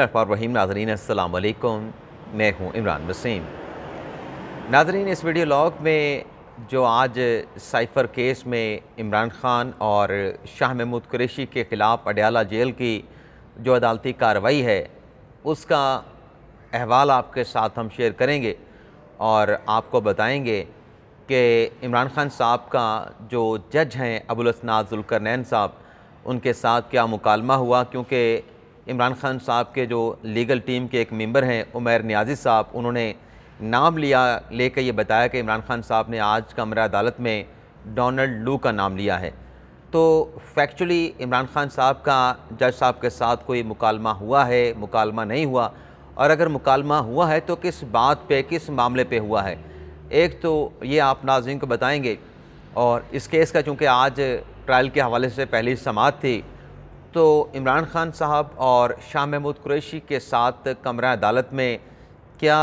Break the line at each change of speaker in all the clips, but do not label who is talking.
रहीम नाजरीन अल्लाम मैं हूँ इमरान वसीम नाजरीन इस वीडियो लॉग में जो आज साइफ़र केस में इमरान ख़ान और शाह महमूद कुरेशी के ख़िलाफ़ अडयाला जेल की जो अदालती कार्रवाई है उसका अहवाल आपके साथ हम शेयर करेंगे और आपको बताएंगे कि इमरान ख़ान साहब का जो जज हैं अबुलसनाजुलकरनैन साहब उनके साथ क्या मुकालमा हुआ क्योंकि इमरान खान साहब के जो लीगल टीम के एक मेंबर हैं उमर न्याजी साहब उन्होंने नाम लिया लेकर ये बताया कि इमरान खान साहब ने आज कमरा अदालत में डोनल्ड लू का नाम लिया है तो फैक्चुअली इमरान खान साहब का जज साहब के साथ कोई मुकालमा हुआ है मुकालमा नहीं हुआ और अगर मुकालमा हुआ है तो किस बात पे किस मामले पे हुआ है एक तो ये आप नाजिन को बताएंगे और इस केस का चूँकि आज ट्रायल के हवाले से पहली समात थी तो इमरान खान साहब और शाह महमूद कुरैशी के साथ कमरा अदालत में क्या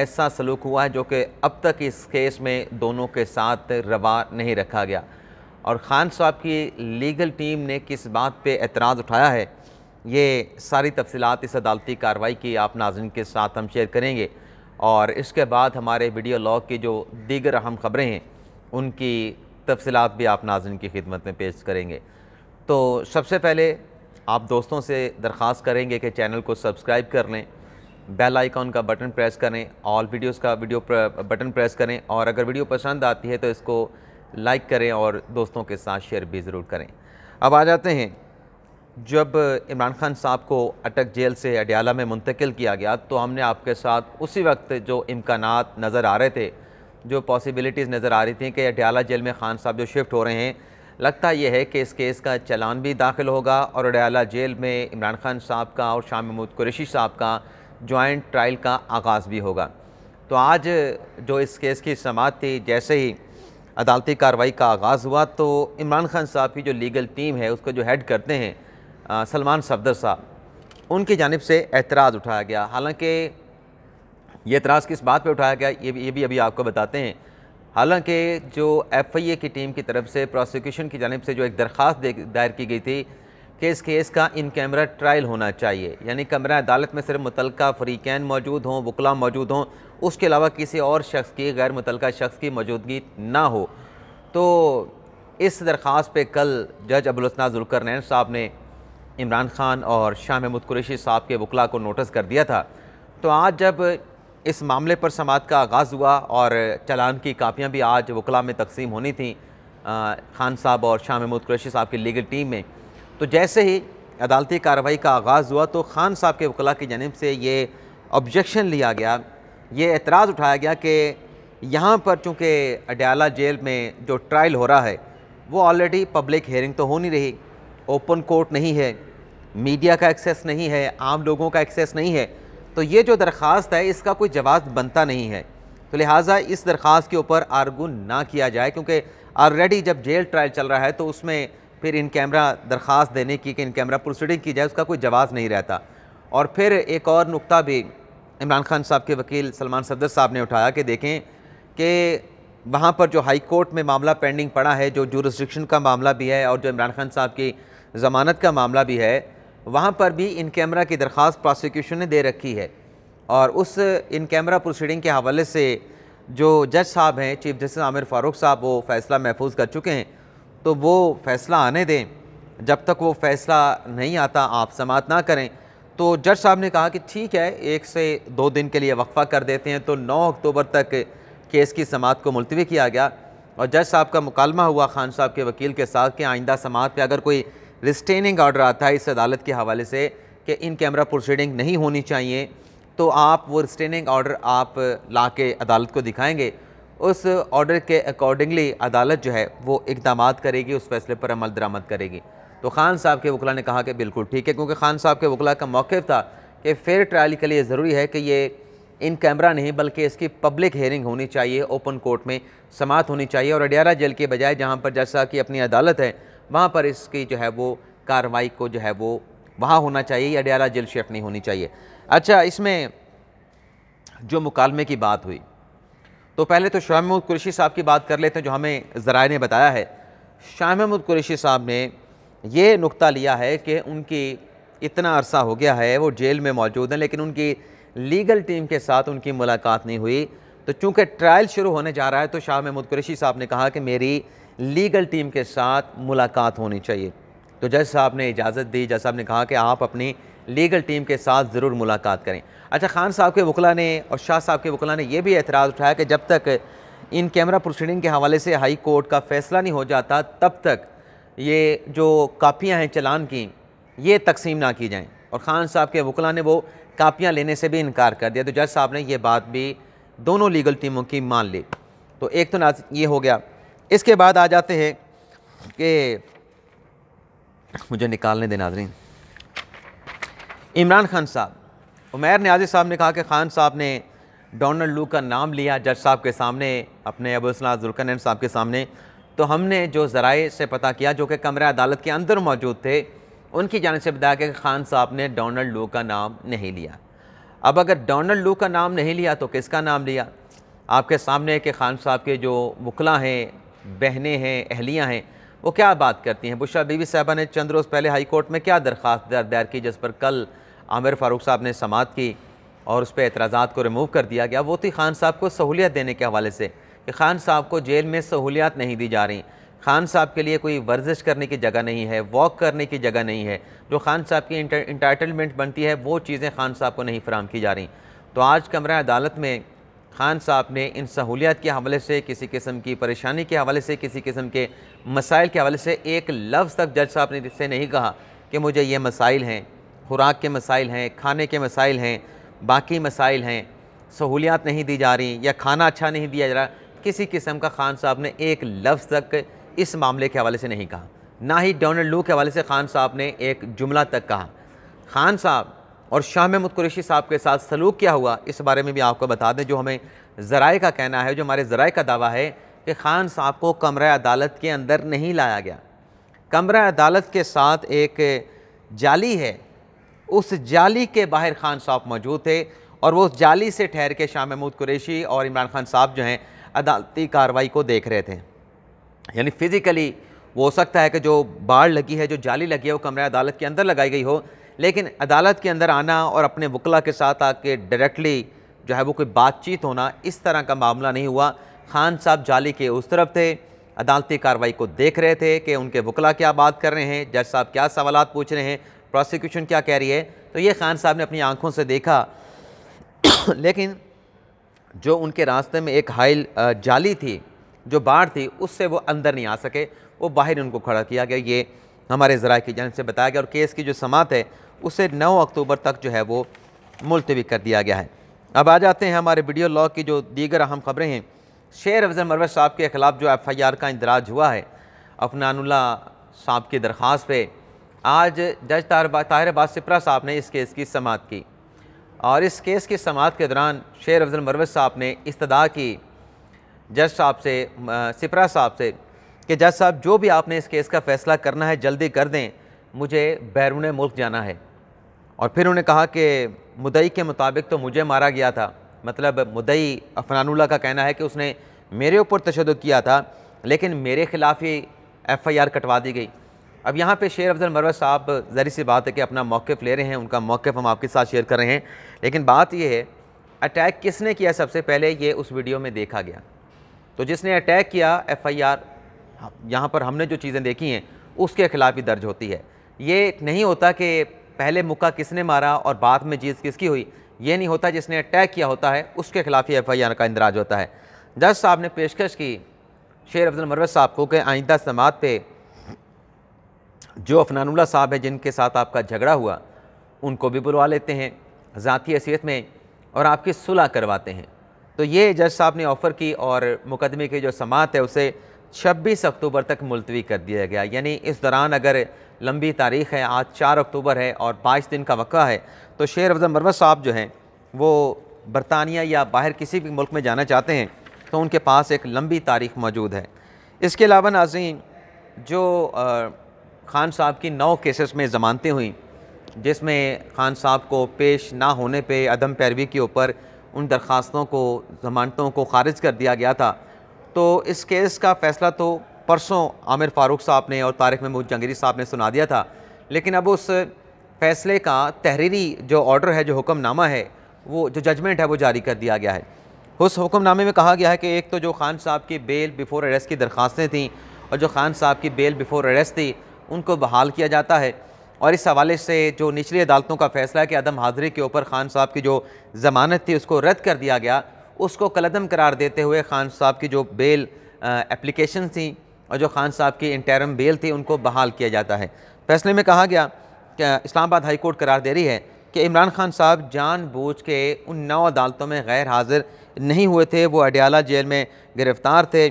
ऐसा सलूक हुआ है जो कि अब तक इस केस में दोनों के साथ रवा नहीं रखा गया और ख़ान साहब की लीगल टीम ने किस बात पे एतराज़ उठाया है ये सारी तफसीत इस अदालती कार्रवाई की आप नाजन के साथ हम शेयर करेंगे और इसके बाद हमारे वीडियो लॉग की जो दीगर अहम ख़बरें हैं उनकी तफसलत भी आप नाजन की खिदमत में पेश करेंगे तो सबसे पहले आप दोस्तों से दरख्वास्त करेंगे कि चैनल को सब्सक्राइब कर लें बेल आइकॉन का बटन प्रेस करें ऑल वीडियोस का वीडियो बटन प्रेस करें और अगर वीडियो पसंद आती है तो इसको लाइक करें और दोस्तों के साथ शेयर भी ज़रूर करें अब आ जाते हैं जब इमरान खान साहब को अटक जेल से अडियाला में मुंतकिल किया गया तो हमने आपके साथ उसी वक्त जो इम्कान नज़र आ रहे थे जो पॉसिबिलिटीज़ नज़र आ रही थी कि अडियाला जेल में खान साहब जो शिफ्ट हो रहे हैं लगता यह है कि इस केस का चलान भी दाखिल होगा और अडयाला जेल में इमरान खान साहब का और शाह महमूद कुरेशी साहब का जॉइंट ट्रायल का आगाज़ भी होगा तो आज जो इस केस की समात थी जैसे ही अदालती कार्रवाई का आगाज़ हुआ तो इमरान खान साहब की जो लीगल टीम है उसको जो हेड करते हैं सलमान सफदर साहब उनकी जानब से एतराज़ उठाया गया हालांकि ये एतराज़ किस बात पे उठाया गया ये भी ये भी अभी आपको बताते हैं हालांकि जो एफआईए की टीम की तरफ से प्रोसिक्यूशन की जानब से जो एक दरख्वास्त दायर की गई थी कि इस केस का इन कैमरा ट्रायल होना चाहिए यानी कमरा अदालत में सिर्फ मुतल फरीकैन मौजूद हों वकला मौजूद हों उसके अलावा किसी और शख्स की गैर मुतल शख्स की मौजूदगी ना हो तो इस दरख्वास्त पर कल जज अबुलसना नैन साहब ने इमरान खान और शाह महमूद कुरेशी साहब के वकला को नोटिस कर दिया था तो आज जब इस मामले पर समात का आगाज़ हुआ और चलान की कापियाँ भी आज वकला में तकसीम होनी थी खान साहब और शाह महमूद कुरैशी साहब की लीगल टीम में तो जैसे ही अदालती कार्रवाई का आगाज़ हुआ तो खान साहब के वकला की जानब से ये ऑब्जेक्शन लिया गया ये एतराज़ उठाया गया कि यहाँ पर चूँकि अडयाला जेल में जो ट्रायल हो रहा है वो ऑलरेडी पब्लिक हेयरिंग तो हो नहीं रही ओपन कोर्ट नहीं है मीडिया का एक्सेस नहीं है आम लोगों का एक्सेस नहीं है तो ये जो दरख्वास्त है इसका कोई जवाब बनता नहीं है तो लिहाजा इस दरख्वास्त के ऊपर आर्गू ना किया जाए क्योंकि ऑलरेडी जब जेल ट्रायल चल रहा है तो उसमें फिर इन कैमरा दरख्वास्त देने की कि इन कैमरा प्रोसीडिंग की जाए उसका कोई जवाब नहीं रहता और फिर एक और नुकता भी इमरान खान साहब के वकील सलमान सफदर साहब ने उठाया कि देखें कि वहाँ पर जो हाई कोर्ट में मामला पेंडिंग पड़ा है जो जूरिस्डिक्शन का मामला भी है और जो इमरान खान साहब की ज़मानत का मामला भी है वहाँ पर भी इन कैमरा की दरख्वास्त प्रोसिक्यूशन ने दे रखी है और उस इन कैमरा प्रोसीडिंग के हवाले से जो जज साहब हैं चीफ जस्टिस आमिर फ़ारूक साहब वो फ़ैसला महफूज कर चुके हैं तो वो फ़ैसला आने दें जब तक वो फ़ैसला नहीं आता आप समात ना करें तो जज साहब ने कहा कि ठीक है एक से दो दिन के लिए वक्फ़ा कर देते हैं तो नौ अक्टूबर तक केस की समात को मुलतवी किया गया और जज साहब का मुकालमा हुआ खान साहब के वकील के साथ कि आइंदा समात पर अगर कोई रिस्टेनिंग ऑर्डर आता है इस अदालत के हवाले से कि इन कैमरा प्रोसीडिंग नहीं होनी चाहिए तो आप वो रिस्टेनिंग ऑर्डर आप ला के अदालत को दिखाएँगे उस ऑर्डर के अकॉर्डिंगली अदालत जो है वो इकदाम करेगी उस फैसले पर अमल दरामद करेगी तो खान साहब के वकला ने कहा कि बिल्कुल ठीक है क्योंकि खान साहब के वकला का मौक़ था कि फेयर ट्रायल के लिए ज़रूरी है कि ये इन कैमरा नहीं बल्कि इसकी पब्लिक हेयरिंग होनी चाहिए ओपन कोर्ट में समात होनी चाहिए और अडियारा जेल के बजाय जहाँ पर जैसा कि अपनी अदालत है वहाँ पर इसकी जो है वो कार्रवाई को जो है वो वहाँ होना चाहिए या जेल शेफ नहीं होनी चाहिए अच्छा इसमें जो मुकालमे की बात हुई तो पहले तो शाह महमूद कुरेशी साहब की बात कर लेते हैं जो हमें ज़रा ने बताया है शाह महमूद कुरेशी साहब ने ये नुक्ता लिया है कि उनकी इतना अरसा हो गया है वो जेल में मौजूद हैं लेकिन उनकी लीगल टीम के साथ उनकी मुलाकात नहीं हुई तो चूँकि ट्रायल शुरू होने जा रहा है तो शाह महमूद कुरेशी साहब ने कहा कि मेरी लीगल टीम के साथ मुलाकात होनी चाहिए तो जज साहब ने इजाज़त दी जज साहब ने कहा कि आप अपनी लीगल टीम के साथ ज़रूर मुलाकात करें अच्छा खान साहब के वकला ने और शाह साहब के वकला ने यह भी एतराज़ उठाया कि जब तक इन कैमरा प्रोसीडिंग के हवाले से हाई कोर्ट का फैसला नहीं हो जाता तब तक ये जो कापियाँ हैं चलान की ये तकसीम ना की जाएँ और ख़ान साहब के वकला ने वो कापियाँ लेने से भी इनकार कर दिया तो जज साहब ने यह बात भी दोनों लीगल टीमों की मान ली तो एक तो ना ये हो गया इसके बाद आ जाते हैं कि मुझे निकालने दें नाजरीन इमरान खान साहब उमैर न्याजी साहब ने कहा कि खान साहब ने डोनल्ड लू का नाम लिया जज साहब के सामने अपने अबूसना जुल्कन साहब के सामने तो हमने जो ज़राए से पता किया जो कि कमरे अदालत के अंदर मौजूद थे उनकी जानब से बताया कि खान साहब ने डोनल्ड लू का नाम नहीं लिया अब अगर डोनल्ड लू का नाम नहीं लिया तो किसका नाम लिया आपके सामने के खान साहब के जो वकला हैं बहनें हैं अहलियाँ हैं वो क्या बात करती हैं बुशरा बीबी साहबा ने चंद रोज़ पहले हाई कोर्ट में क्या दरख्वास्त दायर की जिस पर कल आमिर फ़ारूक साहब ने समात की और उस पर एतराज़ा को रिमूव कर दिया गया वो थी खान साहब को सहूलियत देने के हवाले से कि खान साहब को जेल में सहूलियात नहीं दी जा रही खान साहब के लिए कोई वर्जिश करने की जगह नहीं है वॉक करने की जगह नहीं है जो खान साहब की इंटाइटलमेंट बनती है वो चीज़ें खान साहब को नहीं फराम की जा रही तो आज कमरा अदालत में खान साहब ने इन सहूलियात के हवाले से किसी किस्म की परेशानी के हवाले से किसी किस्म के मसाइल के हवाले से एक लफ्ज़ तक जज साहब ने इससे नहीं कहा कि मुझे ये मसाइल हैं खुराक के मसाइल हैं खाने के मसाइल हैं बाकी मसाइल हैं सहूलियात नहीं दी जा रही या खाना अच्छा नहीं दिया जा रहा किसी किस्म का खान साहब ने एक लफ्ज़ तक इस मामले के हवाले से नहीं कहा ना ही डोनल्ड लू के हवाले से खान साहब ने एक जुमला तक कहा खान साहब और शाह महमूद कुरेशी साहब के साथ सलूक क्या हुआ इस बारे में भी आपको बता दें जो हमें ज़राए का कहना है जो हमारे ज़राए का दावा है कि ख़ान साहब को कमरा अदालत के अंदर नहीं लाया गया कमरा अदालत के साथ एक जाली है उस जाली के बाहर खान साहब मौजूद थे और वो उस जाली से ठहर के शाह महमूद कुरेशी और इमरान खान साहब जो हैं अदालती कार्रवाई को देख रहे थे यानी फ़िज़िकली वो हो सकता है कि जो बाढ़ लगी है जो जाली लगी है वो कमरा अदालत के अंदर लगाई गई हो लेकिन अदालत के अंदर आना और अपने वकला के साथ आके डायरेक्टली जो है वो कोई बातचीत होना इस तरह का मामला नहीं हुआ खान साहब जाली के उस तरफ थे अदालती कार्रवाई को देख रहे थे कि उनके वकला क्या बात कर रहे हैं जज साहब क्या सवाल पूछ रहे हैं प्रोसिक्यूशन क्या कह रही है तो ये खान साहब ने अपनी आंखों से देखा लेकिन जो उनके रास्ते में एक हाइल जाली थी जो बाढ़ थी उससे वो अंदर नहीं आ सके वो बाहर उनको खड़ा किया गया ये हमारे ज़रा की जानब से बताया गया और केस की जो समात है उसे नौ अक्टूबर तक जो है वो मुलतवी कर दिया गया है अब आ जाते हैं हमारे वीडियो लॉ की जो दीगर अहम खबरें हैं शेर अफजल मरव साहब के खिलाफ जो एफ आई आर का इंदराज हुआ है अफनानुल्ला साहब की दरख्वास्त पर आज जज ताहिर आबाद सिपरा साहब ने इस केस की समात की और इस केस की समात के दौरान शेर अफजल मरव साहब ने इस्तदा की जज साहब से सिपरा साहब से कि जज साहब जो भी आपने इस केस का फ़ैसला करना है जल्दी कर दें मुझे बैरून मुल्क जाना है और फिर उन्होंने कहा कि मुदई के मुताबिक तो मुझे मारा गया था मतलब मुदई अफनानुल्ला का कहना है कि उसने मेरे ऊपर तशद किया था लेकिन मेरे ख़िलाफ़ ही एफ़ आई आर कटवा दी गई अब यहाँ पे शेर अफजल मरवत साहब जहरी सी बात है कि अपना मौक़ ले रहे हैं उनका मौक़ हम आपके साथ शेयर कर रहे हैं लेकिन बात यह है अटैक किसने किया सबसे पहले ये उस वीडियो में देखा गया तो जिसने अटैक किया एफ़ आई आर यहाँ पर हमने जो चीज़ें देखी हैं उसके खिलाफ ही दर्ज होती है ये नहीं होता कि पहले मुक्का किसने मारा और बाद में जीत किसकी हुई ये नहीं होता जिसने अटैक किया होता है उसके खिलाफ ही एफ आई आर का इंदराज होता है जज साहब ने पेशकश की शेर अफजल मरवत साहब को कि आइंदा समात पे जो अफनानुल्ला साहब हैं जिनके साथ आपका झगड़ा हुआ उनको भी बुलवा लेते हैं ज़ाती हैसीत में और आपकी सुलह करवाते हैं तो ये जज साहब ने ऑफ़र की और मुकदमे की जो समात है उसे 26 अक्टूबर तक मुलतवी कर दिया गया यानी इस दौरान अगर लंबी तारीख है आज 4 अक्टूबर है और 22 दिन का वक़ा है तो शेर अफजल मरवत साहब जो हैं वो बरतानिया या बाहर किसी भी मुल्क में जाना चाहते हैं तो उनके पास एक लंबी तारीख मौजूद है इसके अलावा नाजीन जो खान साहब की नौ केसेस में ज़मानतें हुई जिसमें खान साहब को पेश ना होने पे अदम पैरवी के ऊपर उन दरख्वास्तों को ज़मानतों को खारिज कर दिया गया था तो इस केस का फैसला तो परसों आमिर फ़ारूक साहब ने और तारक महमूद जंगीरी साहब ने सुना दिया था लेकिन अब उस फैसले का तहरीरी जो ऑर्डर है जो हुक्मनामा है वो जो जजमेंट है वो जारी कर दिया गया है उस हुक्मनामे में कहा गया है कि एक तो जो खान साहब की बेल बिफोर अरेस्ट की दरख्वास्तें थीं और जो खान साहब की बेल बिफोर अरेस्ट थी उनको बहाल किया जाता है और इस हवाले से जो निचली अदालतों का फैसला है कि अदम हाजिरी के ऊपर खान साहब की जो ज़मानत थी उसको रद्द कर दिया गया उसको कलदम करार देते हुए खान साहब की जो बेल एप्लीकेशन थी और जो खान साहब की इंटरम बेल थी उनको बहाल किया जाता है फैसले में कहा गया कि इस्लामाबाद हाई कोर्ट करार दे रही है कि इमरान खान साहब जानबूझ के उन नौ अदालतों में गैर हाजिर नहीं हुए थे वो अडियाला जेल में गिरफ़्तार थे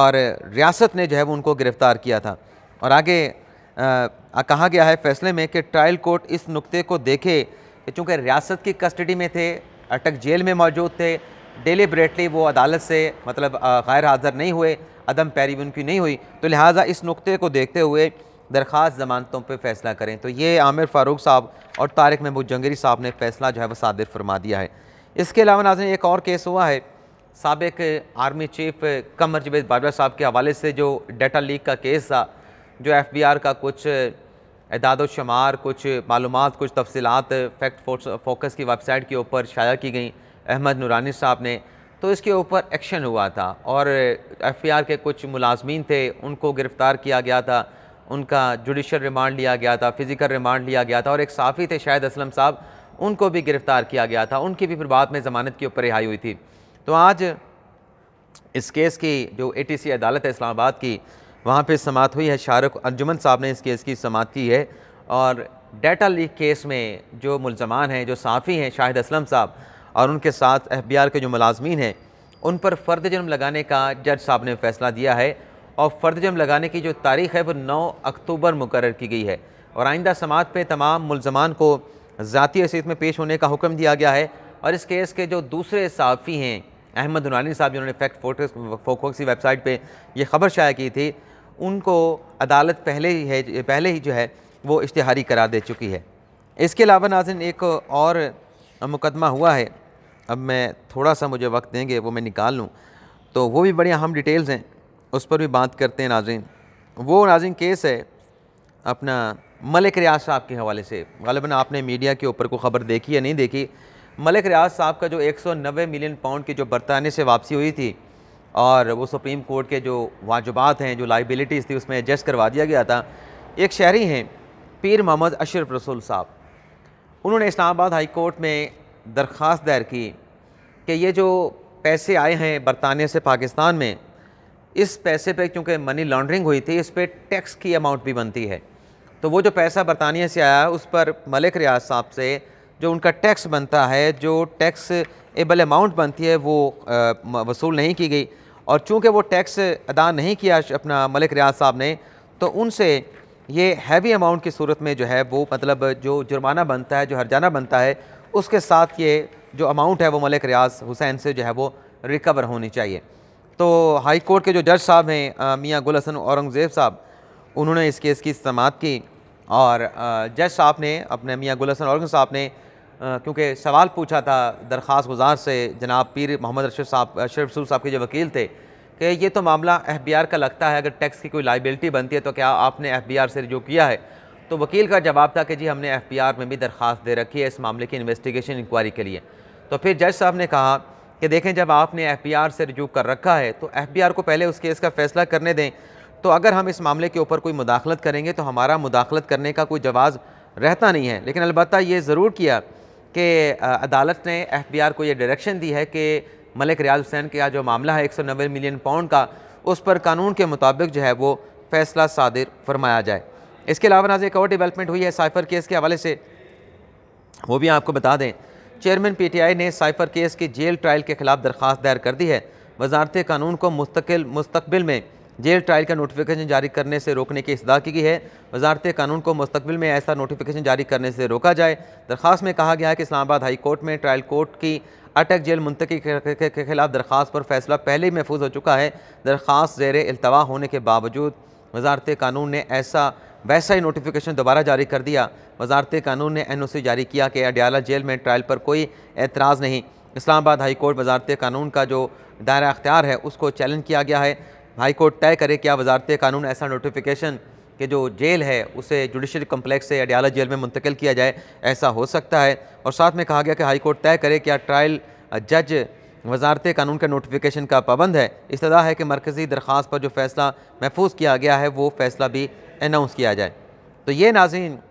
और रियासत ने जो है वो उनको गिरफ़्तार किया था और आगे आ, कहा गया है फैसले में कि ट्रायल कोर्ट इस नुक्ते को देखे कि चूँकि रियासत की कस्टडी में थे अटक जेल में मौजूद थे डेलीबरेटली वो अदालत से मतलब गैर हाजिर नहीं हुए अदम पैरी उनकी नहीं हुई तो लिहाजा इस नुक्ते को देखते हुए दरख्वास्त ज़मानतों पर फैसला करें तो ये आमिर फ़ारूक साहब और तारक महमूद जंगरी साहब ने फैसला जो है वह सादिर फरमा दिया है इसके अलावा नाजन एक और केस हुआ है सबक आर्मी चीफ कमर जवेद बाजवा साहब के हवाले से जो डेटा लीक का केस था जो एफ बी आर का कुछ इदाद शुमार कुछ मालूम कुछ तफसीत फैक्ट फोकस की वेबसाइट के ऊपर शाया की गई अहमद नूरानी साहब ने तो इसके ऊपर एक्शन हुआ था और एफआईआर के कुछ मुलाजमीन थे उनको गिरफ़्तार किया गया था उनका जुडिशल रिमांड लिया गया था फिज़िकल रिमांड लिया गया था और एक साफ़ी थे शाहिद असलम साहब उनको भी गिरफ़्तार किया गया था उनकी भी फिर बाद में ज़मानत के ऊपर रिहाई हुई थी तो आज इस केस की जो ए टी सी अदालत है इस्लामाबाद की वहाँ पर समात हुई है शाहरुख अंजुमन साहब ने इस केस की समात की है और डेटा लीक केस में जो मुलजमान हैं जो साफ़ी हैं शाहिद असलम साहब और उनके साथ एफ के जो मुलाजमीन हैं उन पर फ़र्द जन्म लगाने का जज साहब ने फैसला दिया है और फ़र्द जन्म लगाने की जो तारीख़ है वो नौ अक्टूबर मुकर की गई है और आइंदा समात पर तमाम मुलजमान को ज़ाती हैसीत में पेश होने का हुक्म दिया गया है और इस केस के जो दूसरे सहाफ़ी हैं अहमद नानी साहब जिन्होंने फैक्ट फोटस फोकस की वेबसाइट पे ये खबर शाया की थी उनको अदालत पहले ही है पहले ही जो है वो इश्तहारी करार दे चुकी है इसके अलावा नाजिन एक और अब मुकदमा हुआ है अब मैं थोड़ा सा मुझे वक्त देंगे वो मैं निकाल लूँ तो वो भी बड़ी अहम डिटेल्स हैं उस पर भी बात करते हैं नाजिन वो नाजिन केस है अपना मलिक रियाज साहब के हवाले से गालिबा आपने मीडिया के ऊपर को ख़बर देखी या नहीं देखी मलिक रियाज साहब का जो 190 मिलियन पाउंड की जो बरतानी से वापसी हुई थी और वो सुप्रीम कोर्ट के जो वाजबात हैं जो लाइबिलिटीज़ थी उसमें एडजस्ट करवा दिया गया था एक शहरी हैं पीर मोहम्मद अशरफ रसूल साहब उन्होंने इस्लामाबाद हाई कोर्ट में दरख्वास्त दायर की कि ये जो पैसे आए हैं बरतानिया से पाकिस्तान में इस पैसे पे क्योंकि मनी लॉन्ड्रिंग हुई थी इस पर टैक्स की अमाउंट भी बनती है तो वो जो पैसा बरतानिया से आया उस पर मलिक रियाज साहब से जो उनका टैक्स बनता है जो टैक्स एबल अमाउंट बनती है वो वसूल नहीं की गई और चूँकि वो टैक्स अदा नहीं किया अपना मलिक रियाज साहब ने तो उनसे ये हैवी अमाउंट की सूरत में जो है वो मतलब जो जुर्माना बनता है जो हरजाना बनता है उसके साथ ये जो अमाउंट है वो मलिक रियाज हुसैन से जो है वो रिकवर होनी चाहिए तो हाई कोर्ट के जो जज साहब हैं मियाँ गुल हसन औरंगज़ेब साहब उन्होंने इस केस की समात की और जज साहब ने अपने मियाँ गुल हसन औरंग साहब ने क्योंकि सवाल पूछा था दरख्वास गुजार से जनाब पीर मोहम्मद अरशद साहब अशरफ साहब के जो वकील थे कि ये तो मामला एफ का लगता है अगर टैक्स की कोई लाइबिलिटी बनती है तो क्या आपने एफ से रिजू किया है तो वकील का जवाब था कि जी हमने एफ में भी दरख्वास्त दे रखी है इस मामले की इन्वेस्टिगेशन इंक्वायरी के लिए तो फिर जज साहब ने कहा कि देखें जब आपने एफ से रिजू कर रखा है तो एफ को पहले उस केस का फैसला करने दें तो अगर हम इस मामले के ऊपर कोई मुदाखलत करेंगे तो हमारा मुदाखलत करने का कोई जवाब रहता नहीं है लेकिन अलबत्त ये ज़रूर किया कि अदालत ने एफ को ये डायरेक्शन दी है कि मलिक रियाज हुसैन के आज जो मामला है एक सौ नब्बे मिलियन पाउंड का उस पर कानून के मुताबिक जो है वो फैसला सादिर फरमाया जाए इसके अलावा नाज एक और डेवलपमेंट हुई है साइफर केस के हवाले से वो भी आपको बता दें चेयरमैन पी टी आई ने साइफर केस की जेल ट्रायल के खिलाफ दरख्वास्त दायर कर दी है वजारत कानून को मुस्तकिल मुस्तबिल में जेल ट्रायल का नोटिफिकेशन जारी करने से रोकने की इसदा की गई है वजारत कानून को मुस्तबिल में ऐसा नोटिफिकेशन जारी करने से रोका जाए दरख्वास्त में कहा गया है कि इस्लामाबाद हाई कोर्ट में ट्रायल कोर्ट की अटक जेल मुंतकी के खिलाफ दरख्वास्त पर फैसला पहले ही महफूज हो चुका है दरख्वास्त जेर अल्तवा होने के बावजूद वजारत कानून ने ऐसा वैसा ही नोटिफिकेशन दोबारा जारी कर दिया वजारत कानून ने एन ओ सी जारी किया कि अडियाला जेल में ट्रायल पर कोई एतराज़ नहीं इस्लामाबाद हाई कोर्ट वजारत कानून का जो दायरा अख्तियार है उसको चैलेंज किया गया है हाई कोर्ट तय करे क्या वजारत कानून ऐसा नोटिफिकेशन कि जो जेल है उसे जुडिशल कम्प्लेक्स से अडियाला जेल में मुंतकिल किया जाए ऐसा हो सकता है और साथ में कहा गया कि हाई कोर्ट तय करे क्या ट्रायल जज वजारत कानून के नोटिफिकेशन का पाबंद है तरह है कि मरकज़ी दरख्वास पर जो फ़ैसला महफूज किया गया है वो फ़ैसला भी अनाउंस किया जाए तो ये नाजीन